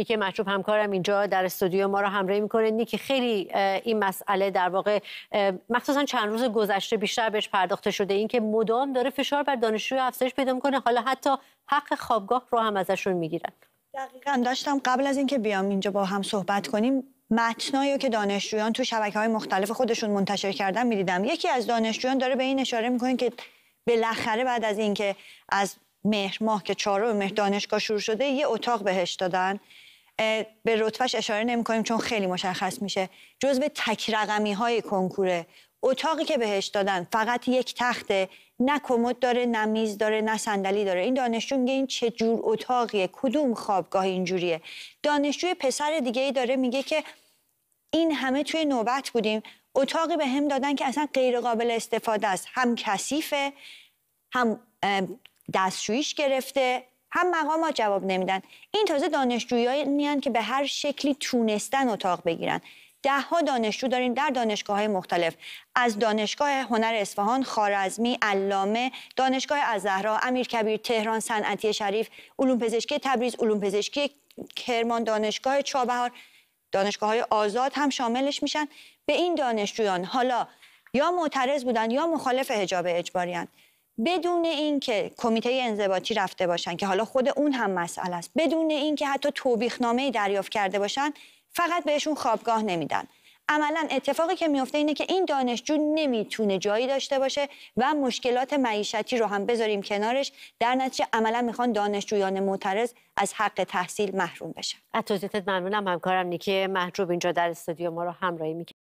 نیک مچوب همکارم اینجا در استودیو ما رو همراهی میکنه نیک خیلی این مسئله در واقع مخصوصا چند روز گذشته بیشتر بهش پرداخته شده اینکه مدام داره فشار بر دانشجوی افزایش پیدا میکنه حالا حتی حق خوابگاه رو هم ازشون میگیرن دقیقا داشتم قبل از اینکه بیام اینجا با هم صحبت کنیم متنایی که دانشجویان تو شبکه های مختلف خودشون منتشر کردن میدیدم یکی از دانشجویان داره به این اشاره میکنه که بالاخره بعد از اینکه از مهر ماه که چهارم مهر دانشگاه شروع شده یه اتاق بهش دادن به رتبهش اشاره نمی کنیم چون خیلی مشخص میشه جزو تک رقمی های کنکوره اتاقی که بهش دادن فقط یک تخته نه کمد داره نه میز داره نه صندلی داره این دانشجو میگه این چه جور اتاقیه کدوم خوابگاه اینجوریه دانشجو پسر دیگه ای داره میگه که این همه توی نوبت بودیم اتاقی به هم دادن که اصلا غیر قابل استفاده است هم کثیفه هم دستشویش گرفته هم مقامات جواب نمیدن این تازه دانشجویانی که به هر شکلی تونستن اتاق بگیرن ده ها دانشجو داریم در دانشگاه های مختلف از دانشگاه هنر اصفهان، خارزمی، علامه، دانشگاه از امیر امیرکبیر، تهران، صنعتی شریف، علوم پزشکی تبریز، علوم پزشکی کرمان، دانشگاه چابهار، دانشگاه های آزاد هم شاملش میشن به این دانشجویان حالا یا معترض بودن یا مخالف حجاب اجباریان. بدون اینکه کمیته انضباطی رفته باشن که حالا خود اون هم مسئله است بدون اینکه حتی توبیخنامه دریافت کرده باشن فقط بهشون خوابگاه نمیدن عملا اتفاقی که میفته اینه که این دانشجو نمیتونه جایی داشته باشه و مشکلات معیشتی رو هم بذاریم کنارش در نتیجه عملا میخوان دانشجویان معترض از حق تحصیل محروم بشن از توضیحات ممنونم همکارم نیکی محجوب اینجا در استودیو ما رو همراهی میکنه